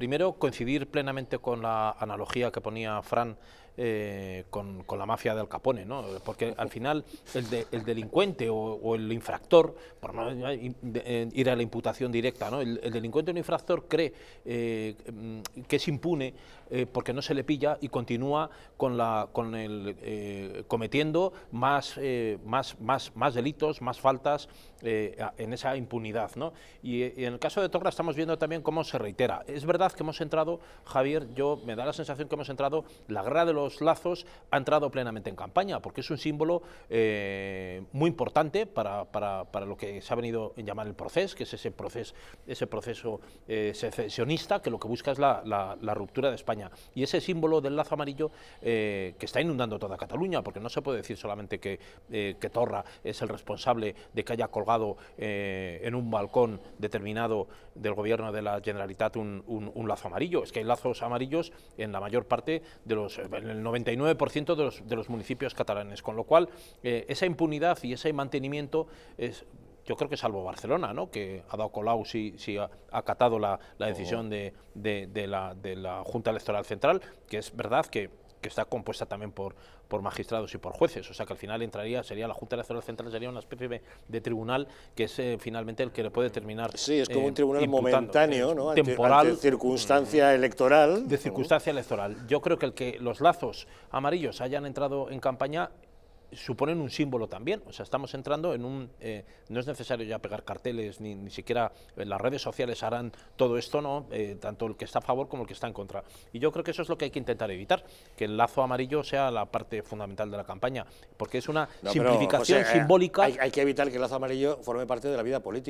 Primero, coincidir plenamente con la analogía que ponía Fran eh, con, la mafia del Capone, ¿no? Porque al final el, delincuente o, el infractor, por eh, no eh, ir a la imputación directa, ¿no? El, delincuente o el infractor cree mm, que es impune porque no se le pilla y continúa con, la, con el, cometiendo más, más, más, más delitos, más faltas en esa impunidad, Y, en el caso de tobra estamos viendo también cómo se reitera. Es verdad que hemos entrado, Javier, yo me da la sensación que hemos entrado, la guerra de los lazos ha entrado plenamente en campaña, porque es un símbolo eh, muy importante para, lo que se ha venido a llamar el proceso, que es ese, proceso, ese proceso eh, secesionista que lo que busca es la, ruptura de España. Y ese símbolo del lazo amarillo eh, que está inundando toda Cataluña, porque no se puede decir solamente que, que Torra es el responsable de que haya colgado en un balcón determinado del gobierno de la Generalitat un un lazo amarillo. Es que hay lazos amarillos en la mayor parte de los, en el 99% de los, municipios catalanes, con lo cual eh, esa impunidad y ese mantenimiento es yo creo que salvo Barcelona, ¿no? que ha dado colau si, ha acatado la, decisión oh. de, de, la, Junta Electoral Central, que es verdad que que está compuesta también por, por magistrados y por jueces, o sea que al final entraría, sería la Junta Electoral Central, sería una especie de, tribunal que es eh, finalmente el que le puede terminar. Sí, es como un eh, tribunal momentáneo, ¿no? temporal. circunstancia electoral. De circunstancia electoral. Yo creo que el que los lazos amarillos hayan entrado en campaña suponen un símbolo también. O sea, estamos entrando en un... Eh, no es necesario ya pegar carteles, ni, ni siquiera eh, las redes sociales harán todo esto, ¿no? Eh, tanto el que está a favor como el que está en contra. Y yo creo que eso es lo que hay que intentar evitar, que el lazo amarillo sea la parte fundamental de la campaña, porque es una simplificación simbólica... hay que evitar que el lazo amarillo forme parte de la vida política.